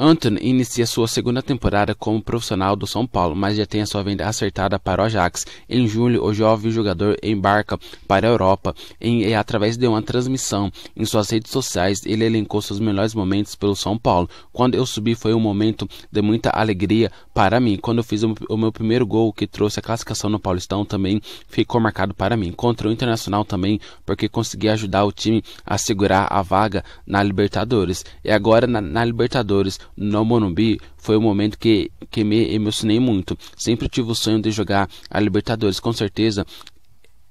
Anton inicia sua segunda temporada como profissional do São Paulo, mas já tem a sua venda acertada para o Ajax. Em julho, o jovem jogador embarca para a Europa em, e, através de uma transmissão em suas redes sociais, ele elencou seus melhores momentos pelo São Paulo. Quando eu subi, foi um momento de muita alegria para mim. Quando eu fiz o, o meu primeiro gol, que trouxe a classificação no Paulistão, também ficou marcado para mim. Contra o Internacional também, porque consegui ajudar o time a segurar a vaga na Libertadores. E agora, na, na Libertadores no Morumbi foi um momento que, que me emocionei muito. Sempre tive o sonho de jogar a Libertadores, com certeza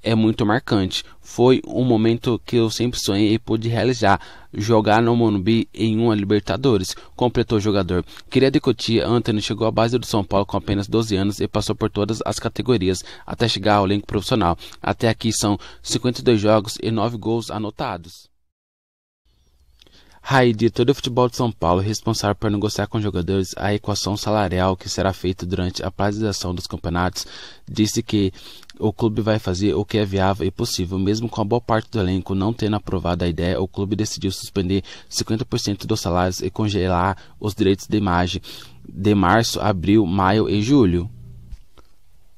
é muito marcante. Foi um momento que eu sempre sonhei e pude realizar. Jogar no Morumbi em uma Libertadores, completou o jogador. Queria decotir, Cotia, Anthony chegou à base do São Paulo com apenas 12 anos e passou por todas as categorias, até chegar ao elenco profissional. Até aqui são 52 jogos e 9 gols anotados. Raí, todo o futebol de São Paulo responsável por negociar com jogadores a equação salarial que será feita durante a paralisação dos campeonatos, disse que o clube vai fazer o que é viável e possível, mesmo com a boa parte do elenco não tendo aprovado a ideia, o clube decidiu suspender 50% dos salários e congelar os direitos de imagem de março, abril, maio e julho.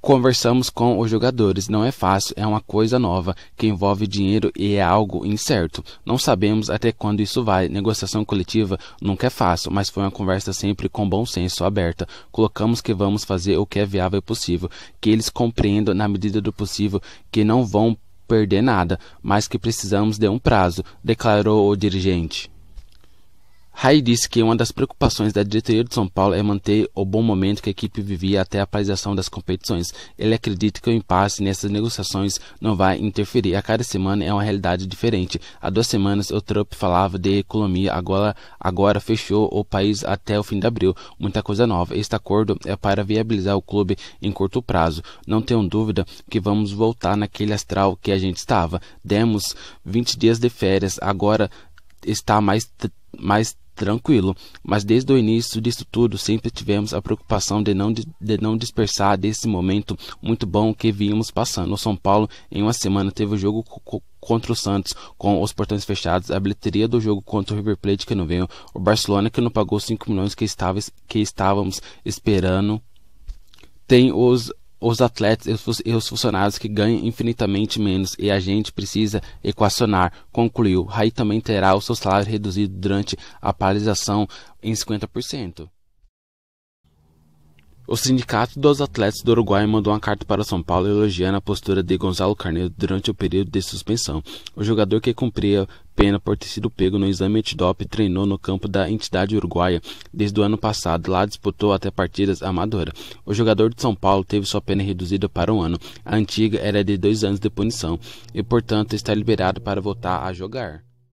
Conversamos com os jogadores. Não é fácil, é uma coisa nova que envolve dinheiro e é algo incerto. Não sabemos até quando isso vai. Negociação coletiva nunca é fácil, mas foi uma conversa sempre com bom senso, aberta. Colocamos que vamos fazer o que é viável possível, que eles compreendam na medida do possível que não vão perder nada, mas que precisamos de um prazo, declarou o dirigente. Rai disse que uma das preocupações da diretoria de São Paulo é manter o bom momento que a equipe vivia até a paralisação das competições. Ele acredita que o impasse nessas negociações não vai interferir. A cada semana é uma realidade diferente. Há duas semanas o Trump falava de economia, agora, agora fechou o país até o fim de abril. Muita coisa nova. Este acordo é para viabilizar o clube em curto prazo. Não tenho dúvida que vamos voltar naquele astral que a gente estava. Demos 20 dias de férias, agora está mais mais tranquilo, mas desde o início disso tudo sempre tivemos a preocupação de não, de, não dispersar desse momento muito bom que vínhamos passando. O São Paulo, em uma semana, teve o jogo contra o Santos com os portões fechados, a bilheteria do jogo contra o River Plate que não veio, o Barcelona que não pagou 5 milhões que, estava, que estávamos esperando tem os os atletas e os, e os funcionários que ganham infinitamente menos e a gente precisa equacionar, concluiu. Raí também terá o seu salário reduzido durante a paralisação em 50%. O Sindicato dos Atletas do Uruguai mandou uma carta para São Paulo elogiando a postura de Gonzalo Carneiro durante o período de suspensão. O jogador que cumpria pena por ter sido pego no exame antidoping treinou no campo da entidade uruguaia desde o ano passado. Lá disputou até partidas amadoras. O jogador de São Paulo teve sua pena reduzida para um ano. A antiga era de dois anos de punição e, portanto, está liberado para voltar a jogar.